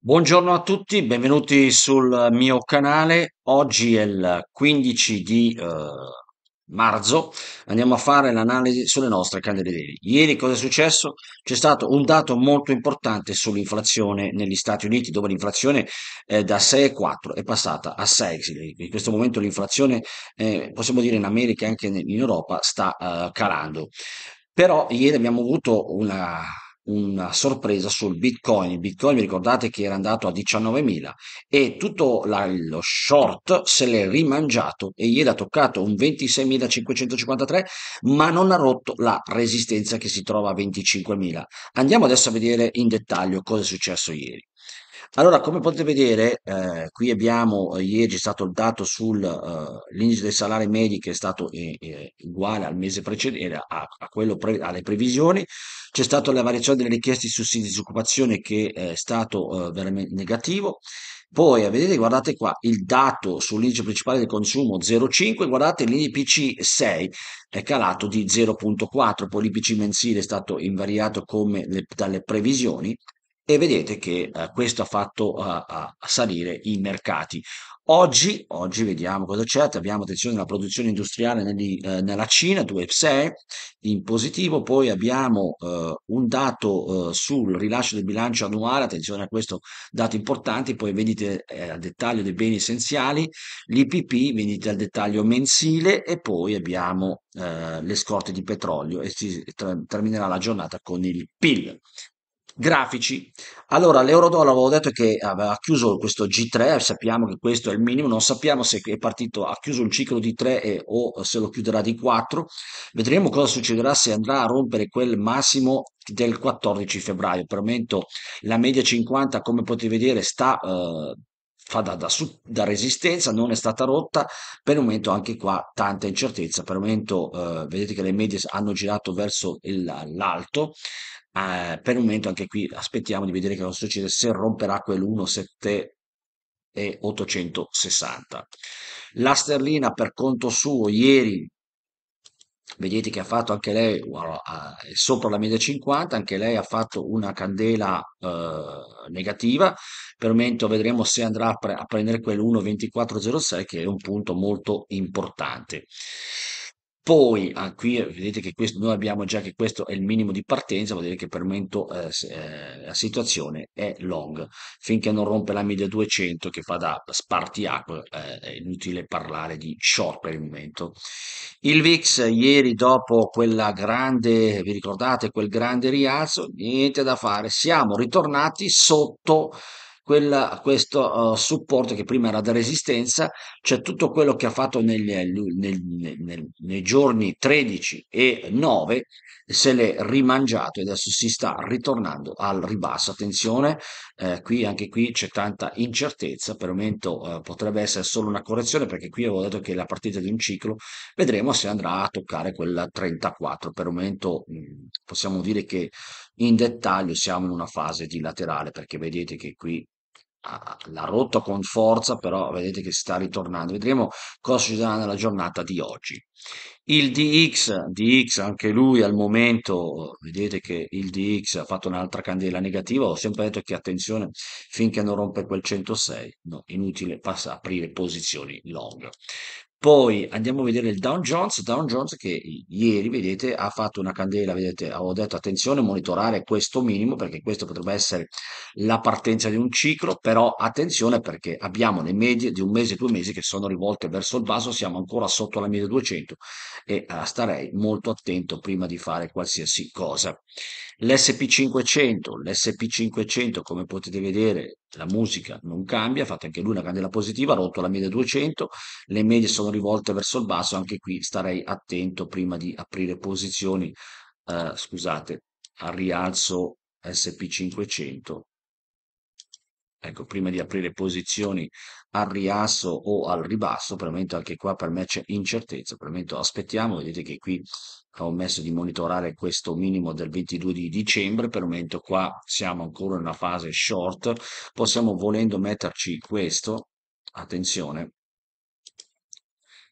Buongiorno a tutti, benvenuti sul mio canale. Oggi è il 15 di eh, marzo, andiamo a fare l'analisi sulle nostre candele Ieri cosa è successo? C'è stato un dato molto importante sull'inflazione negli Stati Uniti, dove l'inflazione eh, da 6,4 è passata a 6. In questo momento l'inflazione, eh, possiamo dire in America e anche in Europa, sta eh, calando. Però ieri abbiamo avuto una una sorpresa sul Bitcoin. Il Bitcoin vi ricordate che era andato a 19.000 e tutto la, lo short se l'è rimangiato e gli era toccato un 26.553, ma non ha rotto la resistenza che si trova a 25.000. Andiamo adesso a vedere in dettaglio cosa è successo ieri. Allora, come potete vedere, ehm, qui abbiamo eh, ieri c'è stato il dato sull'indice ehm, l'indice dei salari medi che è stato, ehm, uguale al mese precedente, a a quello pre alle previsioni. C'è stata la variazione delle richieste di sussidi di disoccupazione che eh, è stato, veramente negativo. Poi vedete, guardate qua, il dato sull'indice principale del consumo 0,5, guardate l'IPC 6 è calato di 0,4, poi l'IPC mensile è stato invariato come le, dalle previsioni e vedete che eh, questo ha fatto uh, salire i mercati. Oggi, oggi vediamo cosa c'è, abbiamo attenzione alla produzione industriale negli, eh, nella Cina, 2,6 in positivo, poi abbiamo eh, un dato eh, sul rilascio del bilancio annuale, attenzione a questo dato importante, poi vendite eh, al dettaglio dei beni essenziali, l'IPP, vendite al dettaglio mensile e poi abbiamo le scorte di petrolio e si terminerà la giornata con il PIL. Grafici. Allora, l'eurodollaro dollaro avevo detto che aveva chiuso questo G3, sappiamo che questo è il minimo, non sappiamo se è partito, ha chiuso un ciclo di 3 e, o se lo chiuderà di 4. Vedremo cosa succederà se andrà a rompere quel massimo del 14 febbraio. Per il momento la media 50, come potete vedere, sta... Eh, fa da, da, da, resistenza, non è stata rotta, per il momento anche qua tanta incertezza, per il momento eh, vedete che le medie hanno girato verso l'alto, eh, per il momento anche qui aspettiamo di vedere che cosa succede se romperà quell'1,7 e 860. La sterlina per conto suo ieri vedete che ha fatto anche lei sopra la media 50 anche lei ha fatto una candela eh, negativa per il momento vedremo se andrà a, pre a prendere quell'1.2406 che è un punto molto importante poi ah, qui vedete che questo, noi abbiamo già che questo è il minimo di partenza, vuol dire che per il momento eh, eh, la situazione è long. Finché non rompe la media 200 che fa da spartiacque eh, è inutile parlare di short per il momento. Il VIX ieri dopo quella grande, vi ricordate, quel grande rialzo, niente da fare, siamo ritornati sotto quella, questo uh, supporto che prima era da resistenza, cioè tutto quello che ha fatto negli, eh, nel, nel, nei giorni 13 e 9 se l'è rimangiato e adesso si sta ritornando al ribasso. Attenzione, eh, qui anche qui c'è tanta incertezza, per il momento eh, potrebbe essere solo una correzione perché qui avevo detto che la partita di un ciclo, vedremo se andrà a toccare quella 34, per il momento mh, mm, possiamo dire che in dettaglio siamo in una fase di laterale perché vedete che qui Ah, ah, l'ha rotta con forza, però vedete che sta ritornando. Vedremo cosa succederà nella giornata di oggi. Il DX, DX anche lui al momento, vedete che il DX ha fatto un'altra candela negativa, ho sempre detto che attenzione finché non rompe quel 106, no, inutile passa, aprire posizioni long. Poi andiamo a vedere il Down Jones, Down Jones che ieri, vedete, ha fatto una candela, vedete, avevo detto attenzione, monitorare questo minimo perché questo potrebbe essere la partenza di un ciclo, però attenzione perché abbiamo le medie di un mese e due mesi che sono rivolte verso il basso, siamo ancora sotto la 1200 e eh, starei molto attento prima di fare qualsiasi cosa. L'SP500, l'SP500 come potete vedere la musica non cambia, ha fatto anche lui una candela positiva, ha rotto la 1200, le medie sono sono rivolte verso il basso, anche qui starei attento prima di aprire posizioni, eh, scusate, al rialzo SP500. Ecco, prima di aprire posizioni al rialzo o al ribasso, per anche qua per me c'è incertezza, per aspettiamo, vedete che qui ho messo di monitorare questo minimo del 22 di dicembre, per il momento qua siamo ancora in una fase short, possiamo volendo metterci questo, attenzione,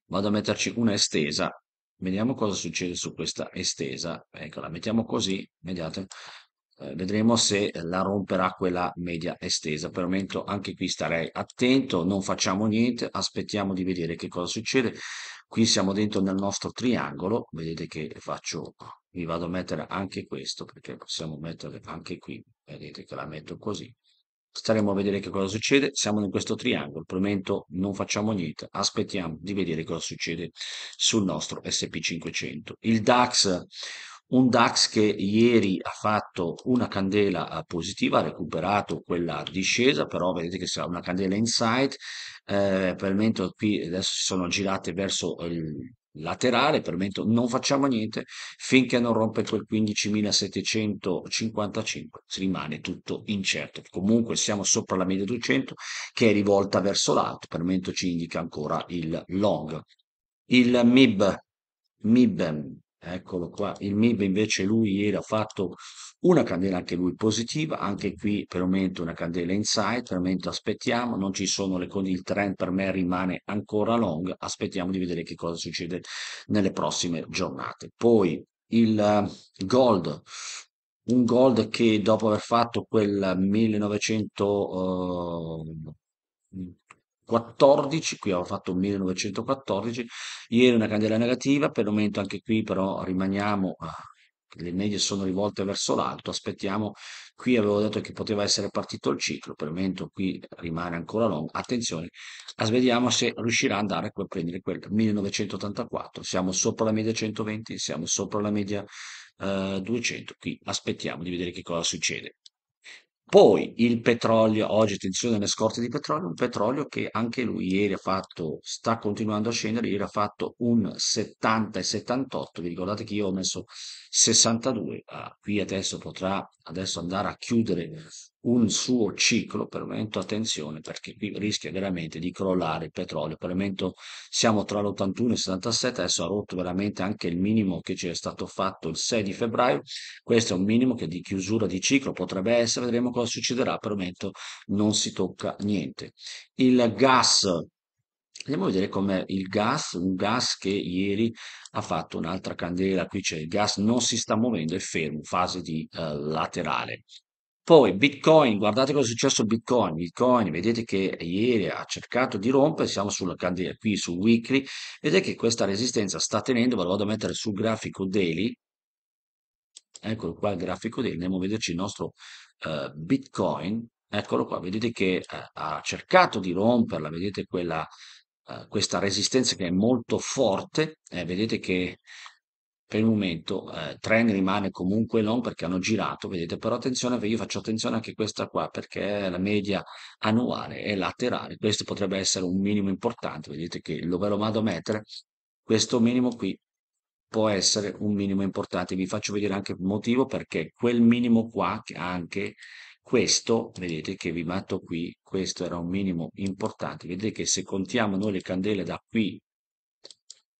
vado a metterci una estesa, vediamo cosa succede su questa estesa, ecco la mettiamo così, vediate, eh, vedremo se la romperà quella media estesa, per il momento anche qui starei attento, non facciamo niente, aspettiamo di vedere che cosa succede, qui siamo dentro nel nostro triangolo, vedete che faccio, vi vado a mettere anche questo, perché possiamo mettere anche qui, vedete che la metto così, staremo a vedere che cosa succede, siamo in questo triangolo, per il momento non facciamo niente, aspettiamo di vedere cosa succede sul nostro SP500. Il DAX, un DAX che ieri ha fatto una candela eh, positiva, ha recuperato quella discesa, però vedete che sarà una candela inside, eh, probabilmente qui adesso si sono girate verso il laterale, per me non facciamo niente finché non rompe quel 15.755, rimane tutto incerto. Comunque siamo sopra la media 200 che è rivolta verso l'alto, per me ci indica ancora il long. Il MIB, MIB Eccolo qua, il MIB invece lui ieri ha fatto una candela anche lui positiva, anche qui per momento una candela inside, per momento aspettiamo, non ci sono le condizioni, il trend per me rimane ancora long, aspettiamo di vedere che cosa succede nelle prossime giornate. Poi il eh, gold, un gold che dopo aver fatto quel 1900... Eh, 14, qui abbiamo fatto 1914, ieri una candela negativa, per il momento anche qui però rimaniamo, eh, le medie sono rivolte verso l'alto, aspettiamo, qui avevo detto che poteva essere partito il ciclo, per il momento qui rimane ancora long, attenzione, vediamo se riuscirà ad andare a prendere quel 1984, siamo sopra la media 120, siamo sopra la media eh, 200, qui aspettiamo di vedere che cosa succede. Poi il petrolio, oggi attenzione alle scorte di petrolio, un petrolio che anche lui ieri ha fatto, sta continuando a scendere, ieri ha fatto un 70 e 78, vi ricordate che io ho messo 62, ah, qui adesso potrà adesso andare a chiudere un suo ciclo per il momento attenzione perché qui rischia veramente di crollare il petrolio per il momento siamo tra l'81 e il 77 adesso ha rotto veramente anche il minimo che ci è stato fatto il 6 di febbraio questo è un minimo che di chiusura di ciclo potrebbe essere vedremo cosa succederà per il momento non si tocca niente il gas Andiamo a vedere com'è il gas, un gas che ieri ha fatto un'altra candela, qui c'è il gas, non si sta muovendo, è fermo, fase di uh, laterale. Poi Bitcoin, guardate cosa è successo a Bitcoin. Bitcoin, vedete che ieri ha cercato di rompere, siamo sulla candela qui su weekly, vedete che questa resistenza sta tenendo, ve lo vado a mettere sul grafico daily. Eccolo qua il grafico daily, andiamo a vederci il nostro uh, Bitcoin. Eccolo qua, vedete che uh, ha cercato di romperla, vedete quella, uh, questa resistenza che è molto forte, eh, vedete che per il momento eh, Tren rimane comunque non perché hanno girato, vedete, però attenzione, io faccio attenzione anche questa qua perché la media annuale è laterale, questo potrebbe essere un minimo importante, vedete che lo ve lo vado a mettere, questo minimo qui può essere un minimo importante, vi faccio vedere anche il motivo perché quel minimo qua, anche questo, vedete che vi metto qui, questo era un minimo importante, vedete che se contiamo noi le candele da qui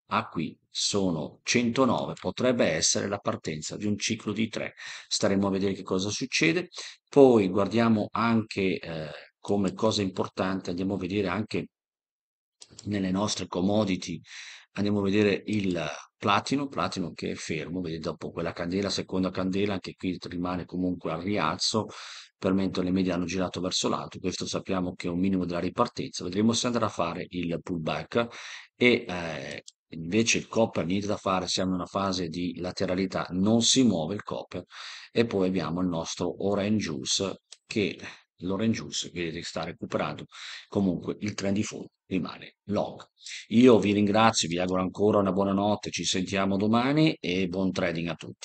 a qui, sono 109, potrebbe essere la partenza di un ciclo di 3. Staremo a vedere che cosa succede. Poi guardiamo anche eh, come cosa importante, andiamo a vedere anche nelle nostre commodity, andiamo a vedere il platino, platino che è fermo, vedete dopo quella candela, seconda candela, anche qui rimane comunque al rialzo, per mentre le medie hanno girato verso l'alto, questo sappiamo che è un minimo della ripartenza, vedremo se andrà a fare il pullback e eh, invece il copper niente da fare, siamo in una fase di lateralità, non si muove il copper e poi abbiamo il nostro orange juice che l'orange juice vedete sta recuperando comunque il trend di fondo rimane long io vi ringrazio vi auguro ancora una buona notte ci sentiamo domani e buon trading a tutti